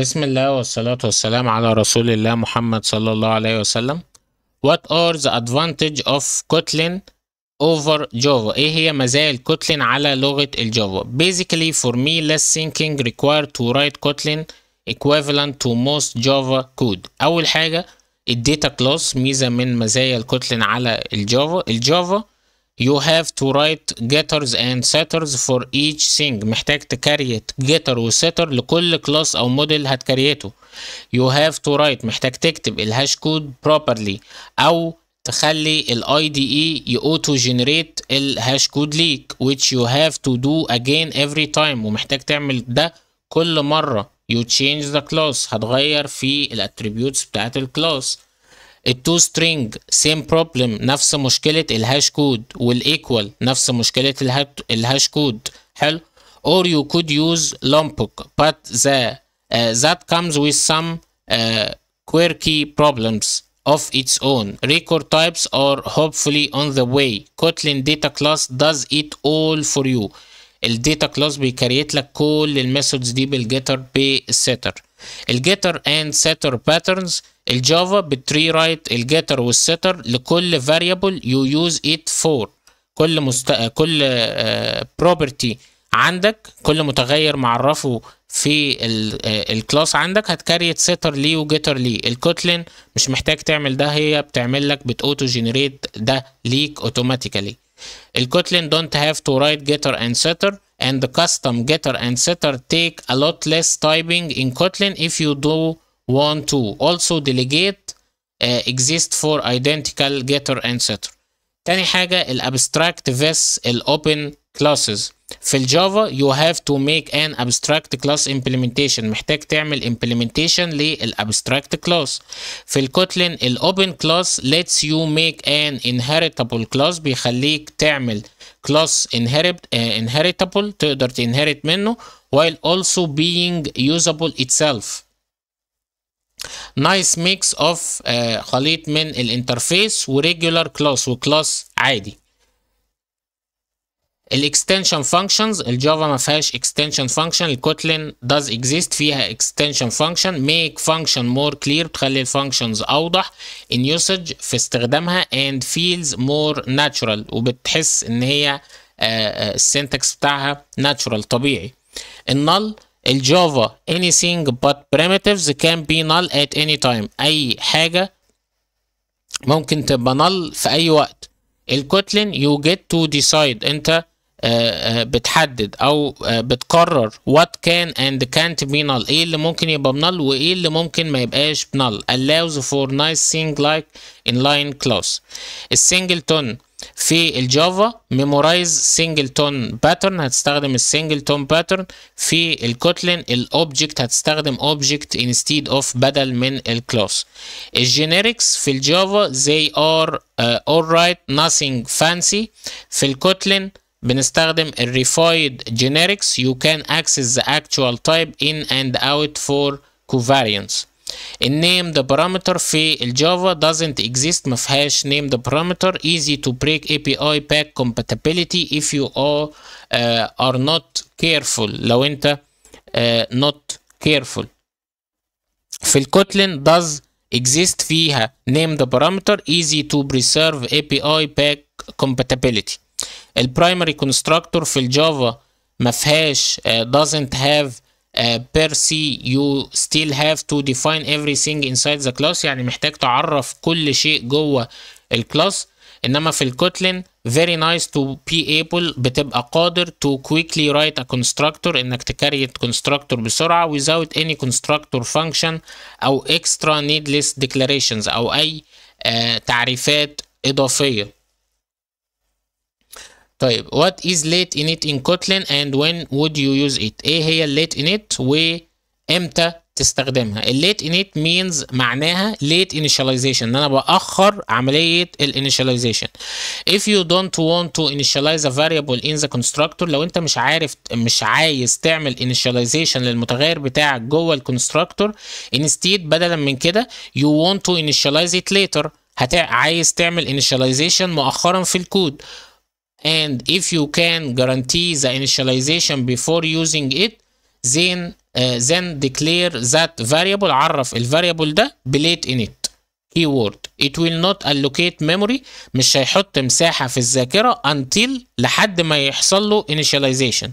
بسم الله والصلاة والسلام على رسول الله محمد صلى الله عليه وسلم What are the advantage of Kotlin over Java؟ إيه هي مزايا الكوتلين على لغة الجافا؟ Basically for me less thinking required to write Kotlin equivalent to most Java code أول حاجة الداتا كلاس ميزة من مزايا الكوتلين على الجافا الجافا you have to write getters and setters for each thing محتاج تكريت getter وsetter لكل class أو model هتكريته you have to write محتاج تكتب الهاش كود properly أو تخلي ال IDE يأوتو generate الهاش كود ليك which you have to do again every time ومحتاج تعمل ده كل مرة you change the class هتغير في الاتريبيوتس بتاعت الكلاس التو سترينج سيم بروبلم نفس مشكلة الهاش كود والايكوال نفس مشكلة الهاش كود حلو or you could use lumpok but the uh, that comes with some uh, quirky problems of its own. Record types are hopefully on the way. Kotlin data class does it all for you. الداتا كلاس بيكريت لك كل الميثودز دي بالجيتر بي setter الجيتر اند سيتر باترنز الجافا بتري رايت الجيتر والسيتر لكل فاريبل يو يوز ات فور كل مست... كل بروبرتي آه، عندك كل متغير معرفه في الكلاس آه، عندك هتكريت سيتر ليه وجيتر ليه الكوتلين مش محتاج تعمل ده هي بتعمل لك بتاوتو جنريت ده ليك اوتوماتيكالي الكوتلين دونت هاف تو رايت جيتر اند سيتر and the custom getter and setter take a lot less typing in Kotlin if you do want to also delegate uh, exist for identical getter and setter تاني حاجة ال abstract vs ال open classes في الجافا you have to make an abstract class implementation محتاج تعمل implementation للabstract class في الكوتلين الاوبن class lets you make an inheritable class بيخليك تعمل class inherit, uh, inheritable تقدر تinherit منه while also being usable itself nice mix of uh, خليط من الانترفيس وregular class وclass عادي الاكستنشن فانكشنز الجافا ما فيهاش اكستنشن فانكشن الكوتلين داز اكزيست فيها اكستنشن فانكشن ميك فانكشن مور كلير بتخلي الفانكشنز اوضح ان يوسج في استخدامها اند فيلز مور ناتشورال وبتحس ان هي السنتكس آه، آه، بتاعها ناتشورال طبيعي النل الجافا anything but primitives can be null at any time اي حاجه ممكن تبقى null في اي وقت الكوتلين you get to decide انت آه، آه، بتحدد او آه، بتقرر وات كان اند كانت بي نال ايه اللي ممكن يبقى بنال وايه اللي ممكن ما يبقاش بنال allows for nice thing like inline class السنجلتون في الجافا ميمورايز سنجلتون باترن هتستخدم السنجلتون باترن في الكوتلين الاوبجكت هتستخدم اوبجكت انستيد اوف بدل من الكلاس الجينيركس في الجافا they are uh, alright nothing fancy في الكوتلين بنستخدم الريفايد generics you can access the actual type in and out for covariance Name the parameter في Java doesn't exist مفيهاش name the parameter easy to break API pack compatibility if you are uh, not careful لو انت uh, not careful في الكوتلين does exist فيها name the parameter easy to preserve API pack compatibility البرايمري كونستراكتور في الجافا ما فيهاش doesn't have Uh, per se you still have to define everything inside the class يعني محتاج تعرف كل شيء جوه الكلاس انما في الكوتلين very nice to be able بتبقى قادر to quickly write a constructor انك تكريت constructor بسرعة without any constructor function او extra needless declarations او اي uh, تعريفات اضافية طيب what is late init in Kotlin and when would you use it ايه هي late init وامتى تستخدمها late init means معناها late initialization ان انا باخر عمليه ال initialization if you don't want to initialize a variable in the constructor لو انت مش عارف مش عايز تعمل initialization للمتغير بتاعك جوه ال constructor instead بدلا من كده you want to initialize it later هت... عايز تعمل initialization مؤخرا في الكود and if you can guarantee the initialization before using it then uh, then declare that variable عرف الفاريبل ده بليت init keyword it will not allocate memory مش هيحط مساحة في الذاكرة until لحد ما يحصل له initialization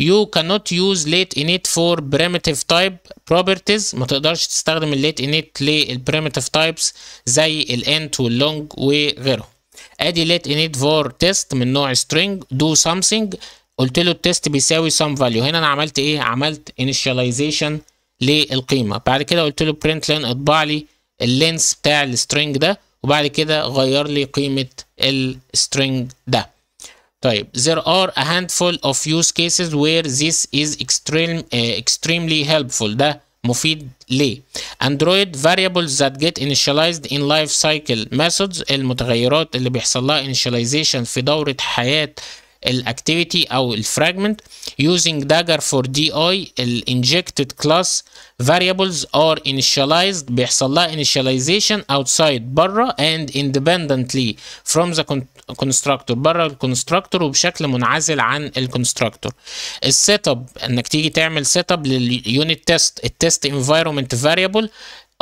you cannot use late init for primitive type properties ما تقدرش تستخدم late init لل primitive types زي ال end وال long وغيره ادي let init for test من نوع string do something قلت له التست بيساوي some value هنا انا عملت ايه عملت initialization للقيمه بعد كده قلت له print len اطبع لي اللينس بتاع السترنج ده وبعد كده غير لي قيمه السترنج ده طيب there are a handful of use cases where this is extreme, uh, extremely helpful ده مفيد ليه اندرويد variables that get initialized in life cycle methods المتغيرات اللي بيحصل لها initialization في دورة حياة الاكتيفيتي او الفراجمنت using dagger for di ال injected class variables are initialized بيحصل لها initialization outside بره and independently from the constructor بره الكونستراكتور وبشكل منعزل عن الكونستراكتور السيت اب انك تيجي تعمل سيت اب لليونت تيست التيست environment variable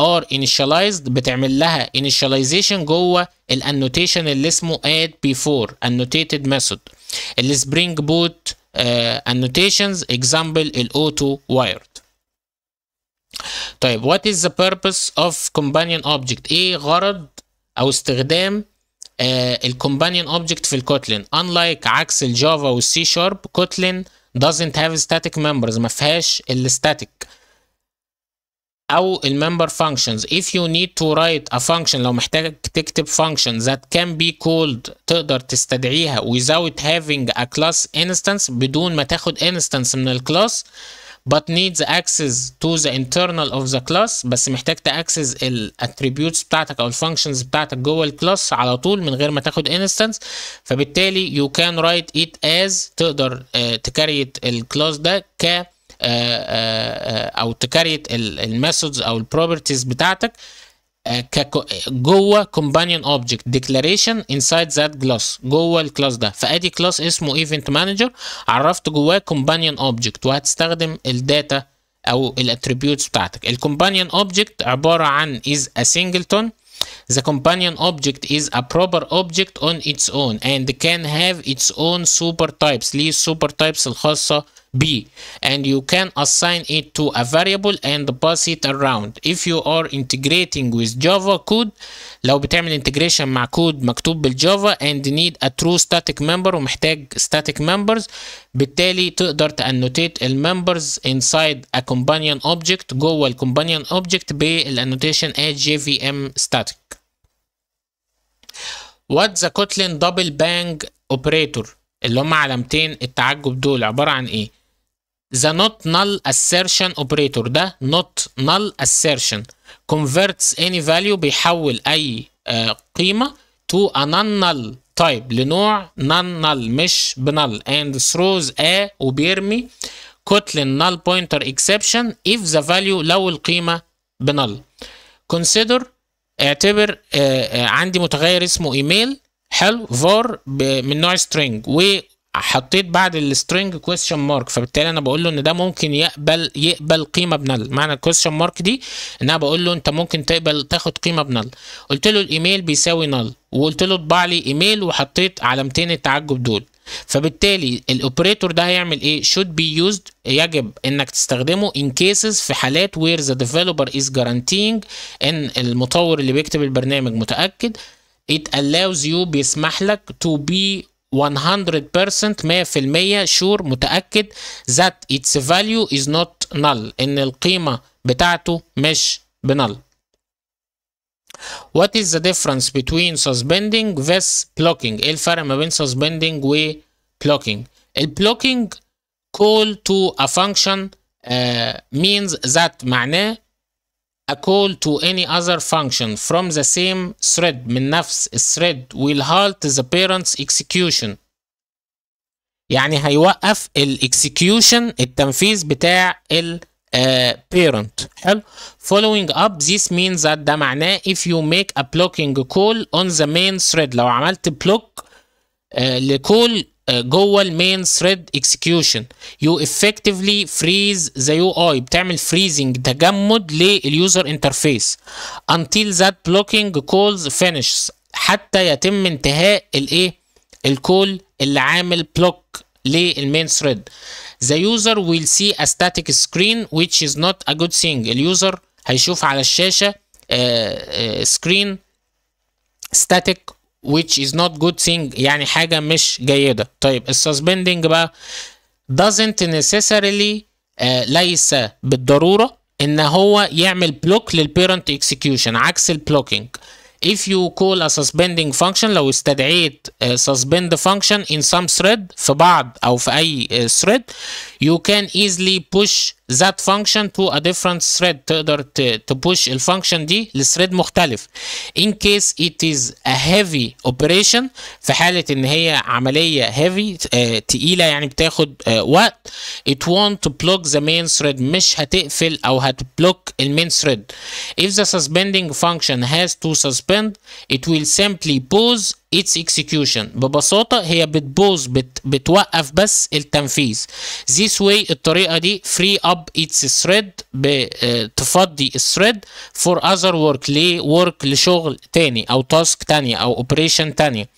are initialized بتعمل لها initialization جوه الانوتيشن اللي اسمه add before annotated method السبرينج بوت uh, annotations example الاوتو وايرد طيب what is the purpose of companion object ايه غرض او استخدام uh, الكومبانيون اوبجكت في الكوتلين unlike عكس الجافا والسي شارب كوتلين doesn't have static members ما فيهاش الستاتيك او الممبر functions if you need to write a function لو محتاج تكتب function that can be called تقدر تستدعيها without having a class instance بدون ما تاخد instance من الكلاس but needs access to the internal of the class بس محتاج تاكسس الاتريبيوتس بتاعتك او الفانكشنز بتاعتك جوه الكلاس على طول من غير ما تاخد انستنس فبالتالي you can write it as تقدر آه، تكريت الكلاس ده ك او تكريت الميثودز او البروبرتيز بتاعتك جوه companion object declaration inside that class جوه الكلاس ده فادي كلاس اسمه event manager عرفت جواه companion object وهتستخدم الداتا او الاتريبيوتس بتاعتك الكومبانيون اوبجكت عباره عن is a singleton The companion object is a proper object on its own and can have its own super types ليه السوبر تايبس الخاصة B and you can assign it to a variable and pass it around if you are integrating with Java code لو بتعمل integration مع كود مكتوب بالجافا and need a true static member ومحتاج static members بالتالي تقدر تانوتيت الممبرز inside a companion object جوه ال companion object بالannotation as jvm static What the Kotlin double bang operator اللي هم علامتين التعجب دول عبارة عن ايه The not null assertion operator ده not null assertion converts any value بيحول أي قيمة to a non null type لنوع non null مش بنل and throws a وبيرمي kotlin null pointer exception if the value لو القيمة بنل consider اعتبر عندي متغير اسمه ايميل حلو var من نوع string و حطيت بعد السترنج كويستشن مارك فبالتالي انا بقول له ان ده ممكن يقبل يقبل قيمه بنل معنى الكويستشن مارك دي ان انا بقول له انت ممكن تقبل تاخد قيمه بنل قلت له الايميل بيساوي نل وقلت له اطبع لي ايميل وحطيت علامتين التعجب دول فبالتالي الاوبريتور ده هيعمل ايه should be used يجب انك تستخدمه in cases في حالات where the developer is guaranteeing ان المطور اللي بيكتب البرنامج متاكد it allows you بيسمح لك to be 100% 100% sure متأكد that its value is not null إن القيمة بتاعته مش بنل What is the difference between suspending versus blocking؟ إيه الفرق ما بين suspending و blocking؟ ال blocking call to a function uh, means that معناه a call to any other function from the same thread من نفس will halt the parent's execution يعني هيوقف الاكسكيوشن التنفيذ بتاع ال parent حلو following up this means that ده معناه if you make a blocking call on the main thread لو عملت block آه، لكل آه، جوه المين ثريد اكسكيوشن يو افكتفلي فريز ذا يو اي بتعمل فريزنج تجمد لليوزر انترفيس انتل ذات بلوكينج كولز فينيش حتى يتم انتهاء الايه الكول اللي عامل بلوك للمين ثريد ذا يوزر ويل سي ا ستاتيك سكرين ويتش از نوت ا جود ثينج اليوزر هيشوف على الشاشه سكرين uh, uh, static which is not good thing يعني حاجة مش جيدة طيب suspending بقى doesn't necessarily uh, ليس بالضرورة ان هو يعمل بلوك للبيرنت اكسكيوشن عكس البلوكينج if you call a suspending function لو استدعيت suspend function in some thread في بعض او في اي thread you can easily push that function to a different thread to تقدر تبوش الفانكشن دي لثread مختلف in case it is a heavy operation في حالة ان هي عملية heavy تقيلة يعني بتاخد وقت it won't block the main thread مش هتقفل او هتبلوك المين thread if the suspending function has to suspend it will simply pause its execution ببساطة هي بتبوز بت بتوقف بس التنفيذ this way الطريقة دي free up its thread بتفضي thread for other work ليه work لشغل تاني أو task تانية أو operation تانية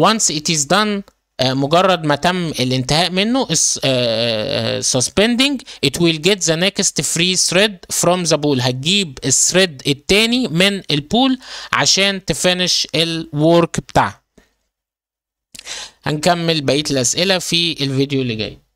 once it is done آه، مجرد ما تم الانتهاء منه آه، آه، suspending it will get the next free thread from the pool هتجيب الثريد التاني من البول عشان تفنش الورك بتاعها هنكمل بقية الأسئلة في الفيديو اللي جاي